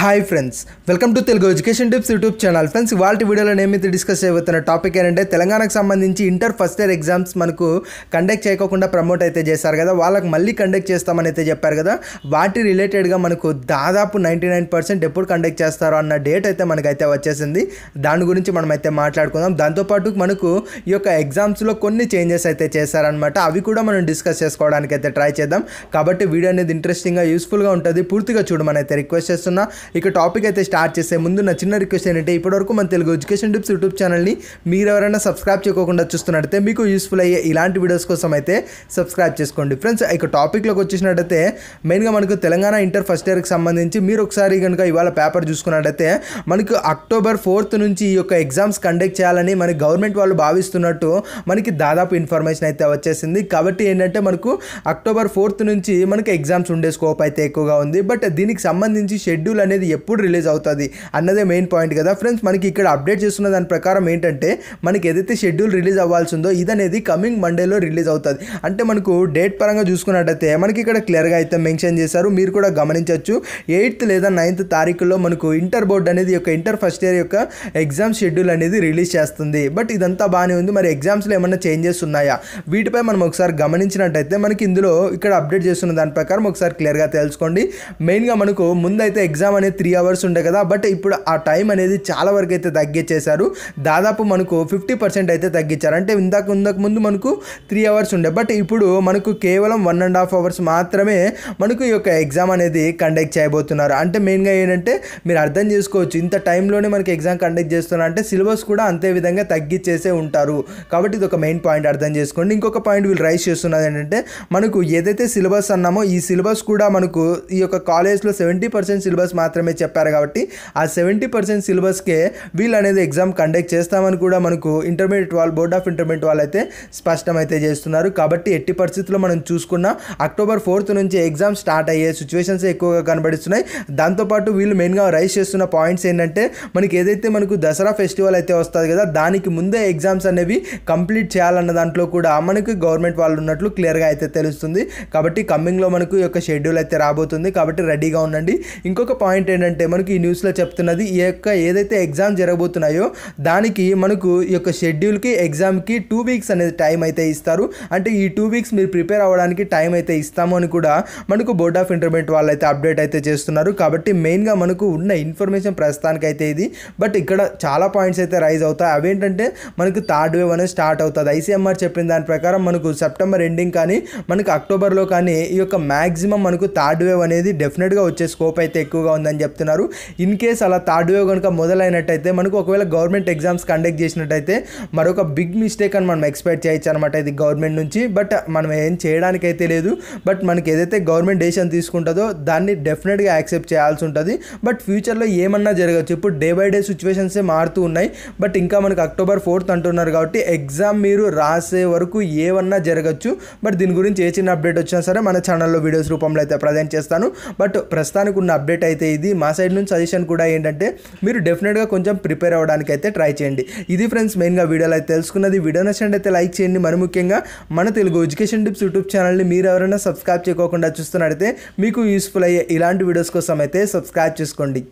hi friends welcome to Telugu education tips YouTube channel friends వాళ్ళ వీడియోలో నేమైతే డిస్కస్ చేయబోతున్న టాపిక్ ఏంటంటే తెలంగాణకు సంబంధించి ఇంటర్ ఫస్ట్ ఇయర్ ఎగ్జామ్స్ మనకు కండక్ట్ చేయకోకుండా ప్రమోట్ అయితే చేశారు కదా వాళ్ళకి మళ్ళీ కండక్ట్ చేస్తామని అయితే చెప్పారు కదా వాటి రిలేటెడ్గా మనకు దాదాపు నైంటీ నైన్ పర్సెంట్ ఎప్పుడు కండక్ట్ చేస్తారు అన్న డేట్ అయితే మనకైతే వచ్చేసింది దాని గురించి మనం అయితే మాట్లాడుకుందాం దాంతోపాటు మనకు ఈ యొక్క ఎగ్జామ్స్లో కొన్ని చేంజెస్ అయితే చేశారనమాట అవి కూడా మనం డిస్కస్ చేసుకోవడానికి అయితే ట్రై చేద్దాం కాబట్టి వీడియో అనేది ఇంట్రెస్టింగ్గా యూస్ఫుల్గా ఉంటుంది పూర్తిగా చూడమని అయితే రిక్వెస్ట్ చేస్తున్నా ఇక టాపిక్ అయితే స్టార్ట్ చేసే ముందు నా చిన్న రిక్వెస్ట్ ఏంటంటే ఇప్పటివరకు మన తెలుగు ఎడ్యుకేషన్ టిప్స్ యూట్యూబ్ ఛానల్ని మీరు ఎవరైనా సబ్స్క్రైబ్ చేయకుండా చూస్తున్నట్టయితే మీకు యూస్ఫుల్ అయ్యే ఇలాంటి వీడియోస్ కోసం అయితే సబ్స్క్రైబ్ చేసుకోండి ఫ్రెండ్స్ ఇక టాపిక్లోకి వచ్చినట్టయితే మెయిన్గా మనకు తెలంగాణ ఇంటర్ ఫస్ట్ ఇయర్కి సంబంధించి మీరు ఒకసారి కనుక ఇవాళ పేపర్ చూసుకున్నట్టయితే మనకు అక్టోబర్ ఫోర్త్ నుంచి ఈ యొక్క ఎగ్జామ్స్ కండక్ట్ చేయాలని మన గవర్నమెంట్ వాళ్ళు భావిస్తున్నట్టు మనకి దాదాపు ఇన్ఫర్మేషన్ అయితే వచ్చేసింది కాబట్టి ఏంటంటే మనకు అక్టోబర్ ఫోర్త్ నుంచి మనకి ఎగ్జామ్స్ ఉండే స్కోప్ అయితే ఎక్కువగా ఉంది బట్ దీనికి సంబంధించి షెడ్యూల్ అనేది అనేది ఎప్పుడు రిలీజ్ అవుతుంది అన్నదే మెయిన్ పాయింట్ కదా ఫ్రెండ్స్ మనకి ఇక్కడ అప్డేట్ చేస్తున్న దాని ప్రకారం ఏంటంటే మనకి ఏదైతే షెడ్యూల్ రిలీజ్ అవ్వాల్సి ఉందో ఇదనేది కమింగ్ మండేలో రిలీజ్ అవుతుంది అంటే మనకు డేట్ పరంగా చూసుకున్నట్టయితే మనకి ఇక్కడ క్లియర్గా అయితే మెన్షన్ చేశారు మీరు కూడా గమనించవచ్చు ఎయిత్ లేదా నైన్త్ తారీఖులో మనకు ఇంటర్ బోర్డ్ అనేది యొక్క ఇంటర్ ఫస్ట్ ఇయర్ యొక్క ఎగ్జామ్ షెడ్యూల్ అనేది రిలీజ్ చేస్తుంది బట్ ఇదంతా బాగానే ఉంది మరి ఎగ్జామ్స్లో ఏమన్నా చేంజెస్ ఉన్నాయా వీటిపై మనం ఒకసారి గమనించినట్టయితే మనకి ఇందులో ఇక్కడ అప్డేట్ చేస్తున్న దాని ప్రకారం ఒకసారి క్లియర్గా తెలుసుకోండి మెయిన్గా మనకు ముందైతే ఎగ్జామ్ అనేది అనేది త్రీ అవర్స్ ఉండే కదా బట్ ఇప్పుడు ఆ టైం అనేది చాలా వరకు అయితే తగ్గించేశారు దాదాపు మనకు ఫిఫ్టీ పర్సెంట్ అయితే తగ్గించారు అంటే ఇందాక ఇందాక ముందు మనకు త్రీ అవర్స్ ఉండే బట్ ఇప్పుడు మనకు కేవలం వన్ అండ్ హాఫ్ అవర్స్ మాత్రమే మనకు ఈ యొక్క ఎగ్జామ్ అనేది కండక్ట్ చేయబోతున్నారు అంటే మెయిన్గా ఏంటంటే మీరు అర్థం చేసుకోవచ్చు ఇంత టైంలోనే మనకి ఎగ్జామ్ కండక్ట్ చేస్తున్నారు అంటే సిలబస్ కూడా అంతే విధంగా తగ్గించేసే ఉంటారు కాబట్టి ఇది ఒక మెయిన్ పాయింట్ అర్థం చేసుకోండి ఇంకొక పాయింట్ వీళ్ళు రైస్ చేస్తున్నది ఏంటంటే మనకు ఏదైతే సిలబస్ అన్నామో ఈ సిలబస్ కూడా మనకు ఈ యొక్క కాలేజ్లో సెవెంటీ పర్సెంట్ సిలబస్ మాత్రం మాత్రమే చెప్పారు కాబట్టి ఆ సెవెంటీ పర్సెంట్ సిలబస్కే వీళ్ళు అనేది ఎగ్జామ్ కండక్ట్ చేస్తామని కూడా మనకు ఇంటర్మీడియట్ వాళ్ళు బోర్డ్ ఆఫ్ ఇంటర్మీడియట్ వాళ్ళు అయితే స్పష్టమైతే చేస్తున్నారు కాబట్టి ఎట్టి పరిస్థితుల్లో మనం చూసుకున్న అక్టోబర్ ఫోర్త్ నుంచి ఎగ్జామ్ స్టార్ట్ అయ్యే సిచ్యువేషన్స్ ఎక్కువగా కనబడిస్తున్నాయి దాంతోపాటు వీళ్ళు మెయిన్గా రైస్ చేస్తున్న పాయింట్స్ ఏంటంటే మనకి ఏదైతే మనకు దసరా ఫెస్టివల్ అయితే వస్తుంది కదా దానికి ముందే ఎగ్జామ్స్ అనేవి కంప్లీట్ చేయాలన్న దాంట్లో కూడా మనకి గవర్నమెంట్ వాళ్ళు ఉన్నట్లు క్లియర్గా అయితే తెలుస్తుంది కాబట్టి కమ్మింగ్లో మనకు యొక్క షెడ్యూల్ అయితే రాబోతుంది కాబట్టి రెడీగా ఉండండి ఇంకొక పాయింట్ పాయింట్ ఏంటంటే మనకి ఈ న్యూస్లో చెప్తున్నది ఈ యొక్క ఏదైతే ఎగ్జామ్ జరగబోతున్నాయో దానికి మనకు ఈ యొక్క షెడ్యూల్కి ఎగ్జామ్కి టూ వీక్స్ అనేది టైం అయితే ఇస్తారు అంటే ఈ టూ వీక్స్ మీరు ప్రిపేర్ అవ్వడానికి టైం అయితే ఇస్తాము అని కూడా మనకు బోర్డ్ ఆఫ్ ఇంటర్మీడియట్ వాళ్ళు అయితే అప్డేట్ అయితే చేస్తున్నారు కాబట్టి మెయిన్గా మనకు ఉన్న ఇన్ఫర్మేషన్ ప్రస్తుతానికైతే ఇది బట్ ఇక్కడ చాలా పాయింట్స్ అయితే రైజ్ అవుతాయి అవేంటంటే మనకు థర్డ్ వేవ్ అనేది స్టార్ట్ అవుతుంది ఐసీఎంఆర్ చెప్పిన దాని ప్రకారం మనకు సెప్టెంబర్ ఎండింగ్ కానీ మనకు అక్టోబర్లో కానీ ఈ యొక్క మ్యాక్సిమం మనకు థర్డ్ వేవ్ అనేది డెఫినెట్గా వచ్చే స్కోప్ అయితే ఎక్కువగా ఉందని అని చెప్తున్నారు ఇన్ కేస్ అలా థర్డ్ వేవ్ కనుక మొదలైనట్టయితే మనకు ఒకవేళ గవర్నమెంట్ ఎగ్జామ్స్ కండక్ట్ చేసినట్టయితే మరొక బిగ్ మిస్టేక్ అని మనం ఎక్స్పెక్ట్ చేయొచ్చు అనమాట ఇది గవర్నమెంట్ నుంచి బట్ మనం ఏం చేయడానికైతే లేదు బట్ మనకి ఏదైతే గవర్నమెంట్ డెసిషన్ తీసుకుంటుందో దాన్ని డెఫినెట్గా యాక్సెప్ట్ చేయాల్సి ఉంటుంది బట్ ఫ్యూచర్లో ఏమన్నా జరగచ్చు ఇప్పుడు డే బై డే సిచ్యువేషన్సే మారుతూ ఉన్నాయి బట్ ఇంకా మనకు అక్టోబర్ ఫోర్త్ అంటున్నారు కాబట్టి ఎగ్జామ్ మీరు రాసే వరకు ఏమన్నా జరగచ్చు బట్ దీని గురించి ఏ చిన్న అప్డేట్ వచ్చినా సరే మన ఛానల్లో వీడియోస్ రూపంలో అయితే ప్రజెంట్ చేస్తాను బట్ ప్రస్తుతానికి ఉన్న అప్డేట్ అయితే ఇది ఇది మా సైడ్ నుంచి సజెషన్ కూడా ఏంటంటే మీరు డెఫినెట్గా కొంచెం ప్రిపేర్ అవ్వడానికి అయితే ట్రై చేయండి ఇది ఫ్రెండ్స్ మెయిన్గా వీడియోలో అయితే తెలుసుకున్నది వీడియో నచ్చినట్టు అయితే లైక్ చేయండి మరి ముఖ్యంగా మన తెలుగు ఎడ్యుకేషన్ టిప్స్ యూట్యూబ్ ఛానల్ని మీరు ఎవరైనా సబ్స్క్రైబ్ చేయకోకుండా చూస్తున్నట్టయితే మీకు యూస్ఫుల్ అయ్యే ఇలాంటి వీడియోస్ కోసం అయితే సబ్స్క్రైబ్ చేసుకోండి